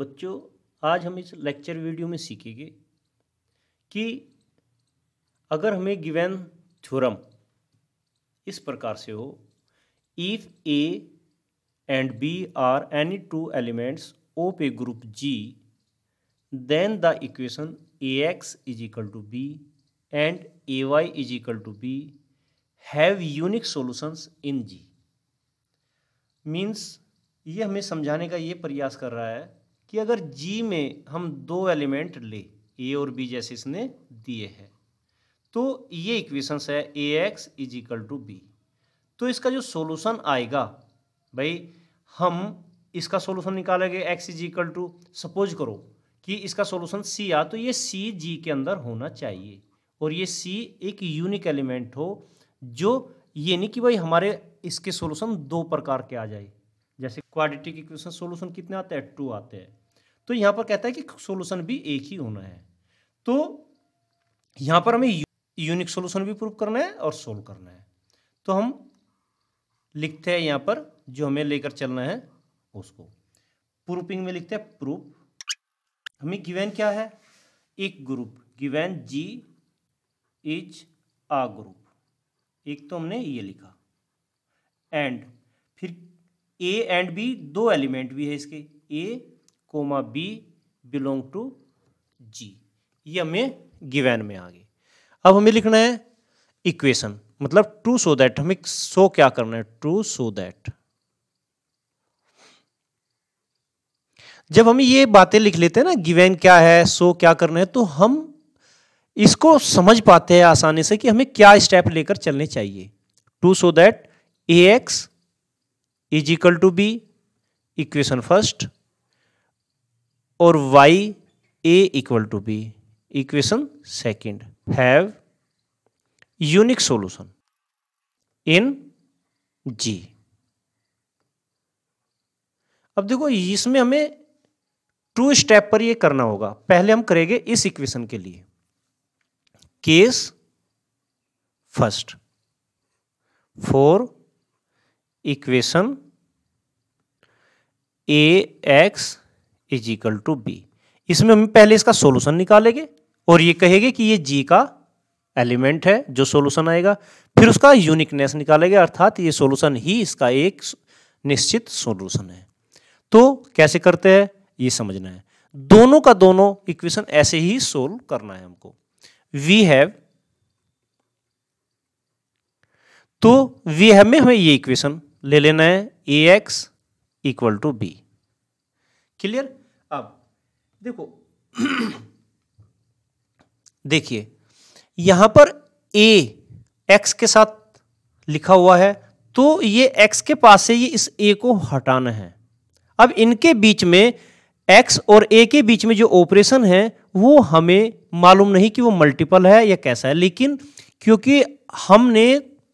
बच्चों आज हम इस लेक्चर वीडियो में सीखेंगे कि अगर हमें गिवन थ्योरम इस प्रकार से हो if A and B are any two elements of a group G then the equation A x is equal to B and A Y is equal to B have unique solutions in G means ये हमें समझाने का ये प्रयास कर रहा है कि अगर जी में हम दो एलिमेंट ले ए और बी जैसे इसने दिए हैं तो ये इक्वेशंस है ए x is equal to B तो इसका जो सोल्यूशन आएगा भाई हम इसका सोल्यूशन निकालेंगे X is equal to suppose करो कि इसका सोल्यूशन सी आ तो ये सी जी के अंदर होना चाहिए और ये सी एक यूनिक एलिमेंट हो जो ये नहीं कि भाई हमारे इसके सोल्यूशन दो प्रकार के आ जाए जैसे क्वाड्रेटिक इक्वेशन सोल्यूशन कितने आते हैं टू आते हैं तो यहाँ पर कहता है कि सोल्यूशन भी एक ही होना है तो यहाँ पर हमें यूनिक सोल्यूशन भी प्रूव करना है और सोल्व करना है तो हम लिखते हैं यहाँ पर जो हमें लेकर चलना है उसको प्रूपिंग में लिखते हैं प्रूफ हमें गिवेन क्या है एक group given G is a group एक तो हमने ये लिखा एंड फिर ए एंड बी दो एलिमेंट भी है इसके A comma B belong to G ये हमें गिवैन में आ गई अब हमें लिखना है इक्वेशन मतलब ट्रू सो दैट हमें सो क्या करना है ट्रू सो दैट जब हम ये बातें लिख लेते हैं ना गिवेन क्या है सो क्या करना है तो हम इसको समझ पाते हैं आसानी से कि हमें क्या स्टेप लेकर चलने चाहिए to so that A x is equal to B equation first और Y A equal to B equation second have unique solution in जी अब देखो इसमें हमें टू स्टेप पर ये करना होगा पहले हम करेंगे इस इक्वेशन के लिए case first for equation A x is equal to B इसमें हम पहले इसका सोल्यूशन निकालेंगे और ये कहेंगे कि ये जी का एलिमेंट है जो सोल्यूशन आएगा फिर उसका यूनिकनेस निकालेंगे अर्थात ये सोल्यूशन ही इसका एक निश्चित सोल्यूशन है तो कैसे करते हैं ये समझना है दोनों का दोनों इक्वेशन ऐसे ही सोल्व करना है हमको वी हैव तो वी हैव में हमें ये इक्वेशन ले लेना है ए x equal to b clear अब देखो देखिए यहां पर ए एक्स के साथ लिखा हुआ है तो ये एक्स के पास से ये इस ए को हटाना है अब इनके बीच में एक्स और ए के बीच में जो ऑपरेशन है वो हमें मालूम नहीं कि वो मल्टीपल है या कैसा है लेकिन क्योंकि हमने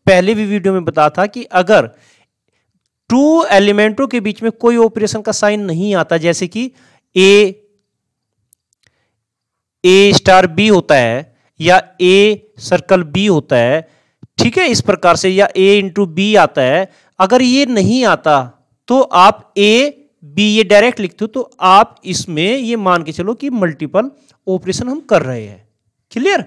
पहले भी वीडियो में बताया था कि अगर टू एलिमेंटों के बीच में कोई ऑपरेशन का साइन नहीं आता जैसे कि ए ए स्टार बी होता है या ए सर्कल बी होता है ठीक है इस प्रकार से या ए इंटू बी आता है अगर ये नहीं आता तो आप ए बी ये डायरेक्ट लिखते हो तो आप इसमें ये मान के चलो कि मल्टीपल ऑपरेशन हम कर रहे हैं क्लियर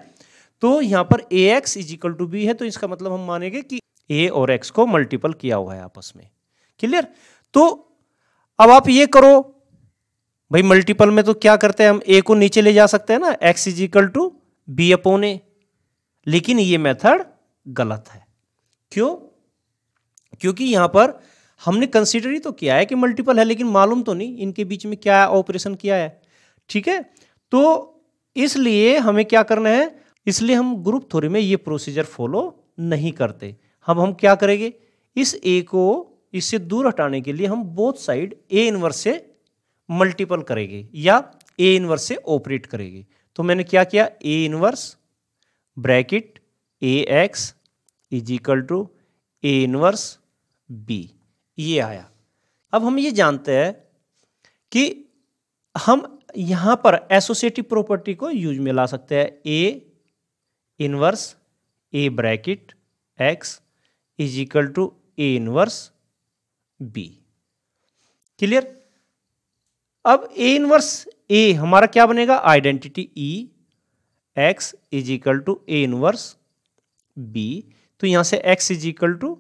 तो यहां पर a x is equal to b है तो इसका मतलब हम मानेंगे कि ए और एक्स को मल्टीपल किया हुआ है आपस में क्लियर तो अब आप ये करो भाई मल्टीपल में तो क्या करते हैं हम ए को नीचे ले जा सकते हैं ना x is equal to b upon a लेकिन ये मेथड गलत है क्यों क्योंकि यहां पर हमने कंसिडर ही तो किया है कि मल्टीपल है लेकिन मालूम तो नहीं इनके बीच में क्या ऑपरेशन किया है ठीक है तो इसलिए हमें क्या करना है इसलिए हम ग्रुप थ्योरी में ये प्रोसीजर फॉलो नहीं करते हम हम क्या करेंगे इस ए को इससे दूर हटाने के लिए हम बोथ साइड ए इनवर्स से मल्टीपल करेगी या ए इनवर्स से ऑपरेट करेगी तो मैंने क्या किया a inverse bracket a x is equal to a inverse b ये आया अब हम ये जानते हैं कि हम यहां पर एसोसिएटिव प्रॉपर्टी को यूज में ला सकते हैं a inverse a bracket x is equal to a inverse b clear अब ए इनवर्स ए हमारा क्या बनेगा identity e x is equal to a inverse b तो यहां से एक्स इज इक्वल टू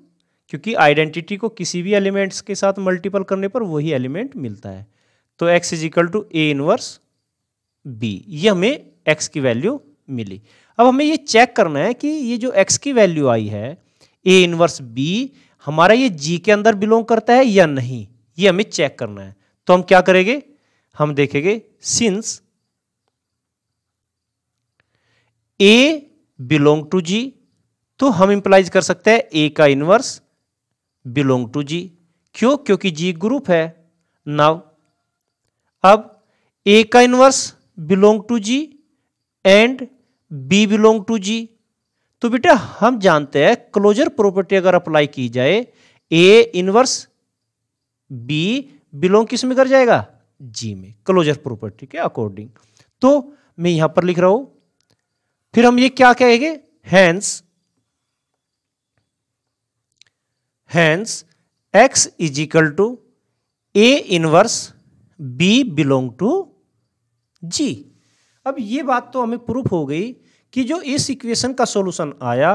क्योंकि आइडेंटिटी को किसी भी एलिमेंट्स के साथ मल्टीपल करने पर वही एलिमेंट मिलता है तो x is equal to a inverse b ये हमें एक्स की वैल्यू मिली अब हमें ये चेक करना है कि ये जो एक्स की वैल्यू आई है ए इनवर्स बी हमारा ये जी के अंदर बिलोंग करता है या नहीं ये हमें चेक करना है तो हम क्या करेंगे हम देखेंगे since a belong to g तो हम इंप्लाइज कर सकते हैं ए का इनवर्स बिलोंग टू जी क्यों क्योंकि जी ग्रुप है नाउ अब ए का inverse belong to g and b belong to g तो बेटा हम जानते हैं क्लोजर प्रॉपर्टी अगर अप्लाई की जाए ए इनवर्स बी बिलोंग किस में कर जाएगा जी में क्लोजर प्रॉपर्टी के अकॉर्डिंग तो मैं यहां पर लिख रहा हूं फिर हम ये क्या कहेंगे hence hence x is equal to a inverse b belong to g अब ये बात तो हमें प्रूफ हो गई कि जो इस इक्वेशन का सॉल्यूशन आया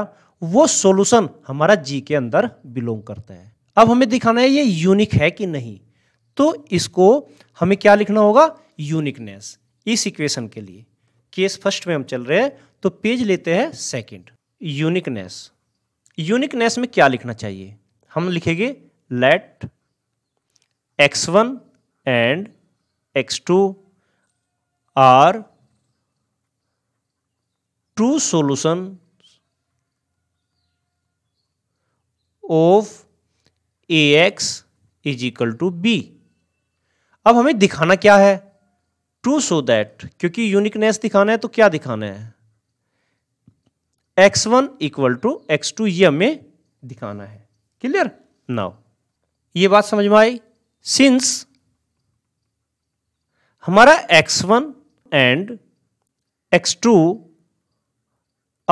वो सॉल्यूशन हमारा जी के अंदर बिलोंग करता है अब हमें दिखाना है ये यूनिक है कि नहीं तो इसको हमें क्या लिखना होगा यूनिकनेस इस इक्वेशन के लिए केस फर्स्ट में हम चल रहे हैं तो पेज लेते हैं सेकंड यूनिकनेस यूनिकनेस में क्या लिखना चाहिए हम लिखेंगे let x one and x two are two solution of a x is equal to b अब हमें दिखाना क्या है ट्रू सो दैट क्योंकि यूनिकनेस दिखाना है तो क्या दिखाना है x one equal to x two ये हमें दिखाना है क्लियर नाउ ये बात समझ में आई सिंस हमारा x one and x two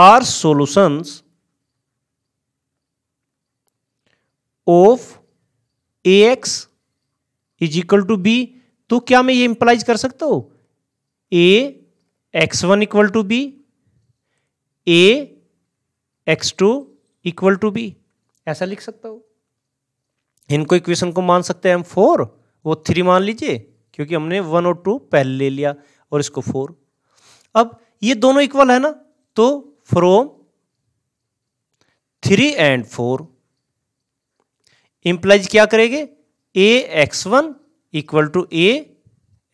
are solution of a x is equal to B तो क्या मैं ये इंप्लाइज कर सकता हूं a x one equal to b a x two equal to b ऐसा लिख सकता हूं इनको इक्वेशन को मान सकते हैं हम फोर वो थ्री मान लीजिए क्योंकि हमने वन और टू पहले ले लिया और इसको फोर अब ये दोनों इक्वल है ना तो from three and four implies क्या करेंगे a x one equal to a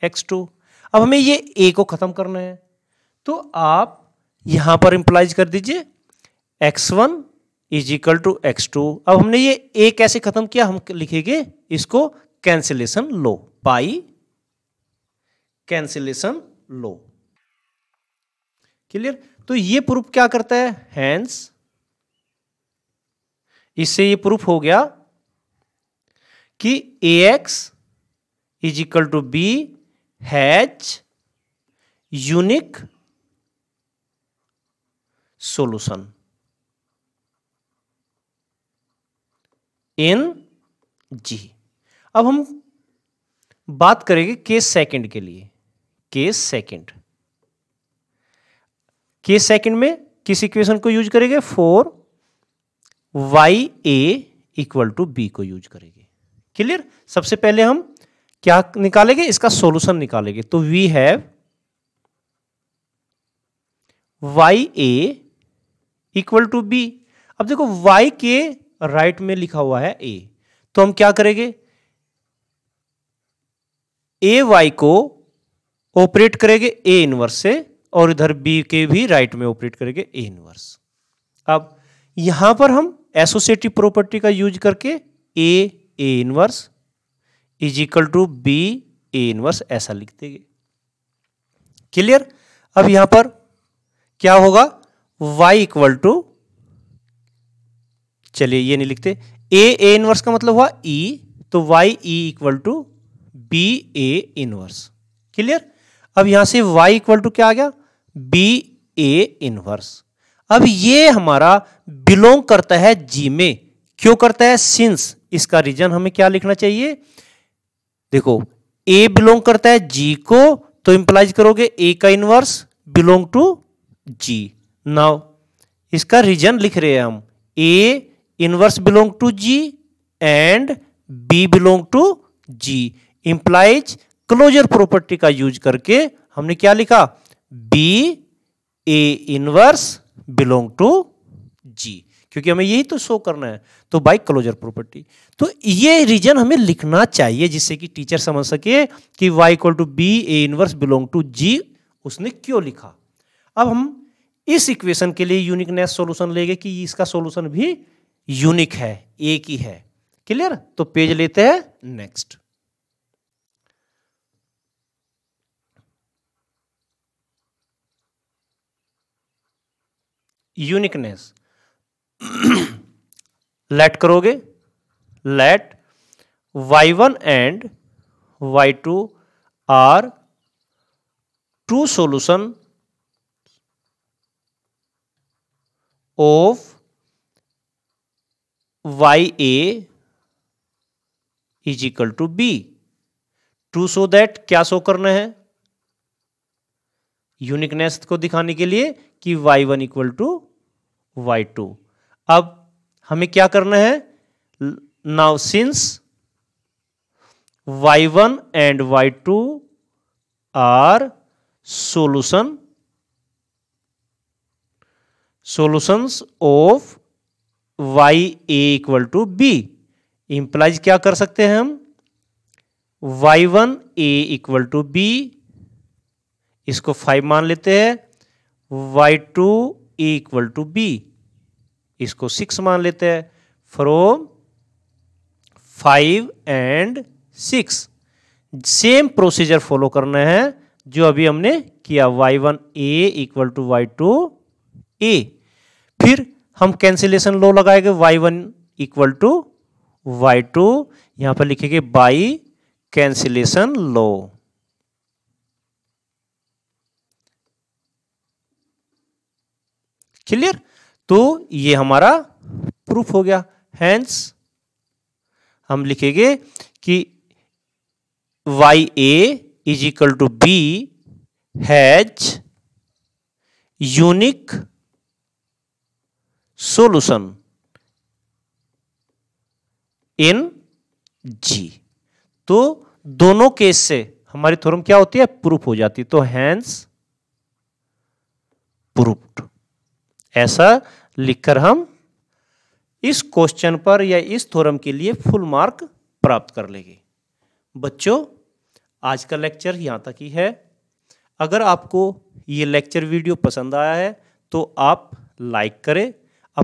x two अब हमें ये ए को ख़त्म करना है तो आप यहां पर इंप्लाइज कर दीजिए x one is equal to x two अब हमने ये ए कैसे ख़त्म किया हम लिखेंगे इसको cancellation law by cancellation law clear तो ये प्रूफ क्या करता है हैंस इससे ये प्रूफ हो गया कि a x is equal to b has unique solution in जी अब हम बात करेंगे केस सेकंड के लिए केस सेकंड केस सेकंड में किस इक्वेशन को यूज करेंगे for y A equal to b को यूज करेंगे क्लियर सबसे पहले हम क्या निकालेंगे इसका सॉल्यूशन निकालेंगे तो we have y A equal to b अब देखो वाई के राइट में लिखा हुआ है ए तो हम क्या करेंगे ए वाई को ऑपरेट करेंगे ए इनवर्स से और इधर बी के भी राइट में ऑपरेट करेंगे a इनवर्स अब यहां पर हम एसोसिएटिव प्रॉपर्टी का यूज करके a a inverse is equal to b a inverse ऐसा लिख देंगे क्लियर अब यहां पर क्या होगा y इक्वल टू चलिए ये नहीं लिखते a a इनवर्स का मतलब हुआ e तो y e equal to b a inverse clear अब यहां से y इक्वल टू क्या आ गया बी ए इनवर्स अब ये हमारा बिलोंग करता है जी में क्यों करता है सिंस इसका रीजन हमें क्या लिखना चाहिए देखो ए बिलोंग करता है जी को तो इंप्लाइज करोगे ए का inverse belong to g now इसका रीजन लिख रहे हैं हम a inverse belong to g and b belong to g implies closure property का यूज करके हमने क्या लिखा b a inverse belong to g क्योंकि हमें यही तो शो करना है तो बाई क्लोजर प्रॉपर्टी तो ये रीजन हमें लिखना चाहिए जिससे कि टीचर समझ सके कि y equal to b a inverse belong to g उसने क्यों लिखा अब हम इस इक्वेशन के लिए यूनिकनेस सॉल्यूशन लेंगे कि इसका सॉल्यूशन भी यूनिक है एक ही है क्लियर तो पेज लेते हैं नेक्स्ट यूनिकनेस लेट करोगे let y one and y two are two solution of y a is equal to b two so that क्या शो करना है यूनिकनेस को दिखाने के लिए कि y1 one equal to y two अब हमें क्या करना है now since y one and y two are solution solutions of y A equal to b implies क्या कर सकते हैं हम Y one a equal to b इसको फाइव मान लेते हैं y two a equal to b इसको सिक्स मान लेते हैं from five and six same procedure follow करना है जो अभी हमने किया y one a equal to y two a फिर हम कैंसिलेशन लो लगाएंगे y one equal to y two यहां पर लिखेंगे बाई कैंसिलेशन लो क्लियर तो ये हमारा प्रूफ हो गया हैंस हम लिखेंगे कि y a is equal to b has unique solution in g तो दोनों केस से हमारी थोरम क्या होती है प्रूफ हो जाती है तो हैंस प्रूफ्ड ऐसा लिखकर हम इस क्वेश्चन पर या इस थोरम के लिए फुल मार्क प्राप्त कर लेंगे बच्चों आज का लेक्चर यहाँ तक ही है अगर आपको ये लेक्चर वीडियो पसंद आया है तो आप लाइक करें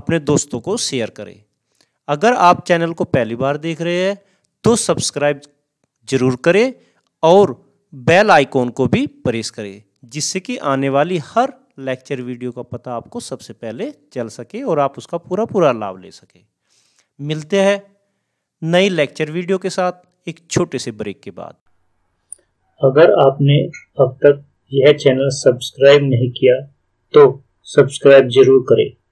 अपने दोस्तों को शेयर करें अगर आप चैनल को पहली बार देख रहे हैं तो सब्सक्राइब जरूर करें और बेल आइकॉन को भी प्रेस करें जिससे कि आने वाली हर लेक्चर वीडियो का पता आपको सबसे पहले चल सके और आप उसका पूरा पूरा लाभ ले सके मिलते हैं नई लेक्चर वीडियो के साथ एक छोटे से ब्रेक के बाद अगर आपने अब तक यह चैनल सब्सक्राइब नहीं किया तो सब्सक्राइब जरूर करें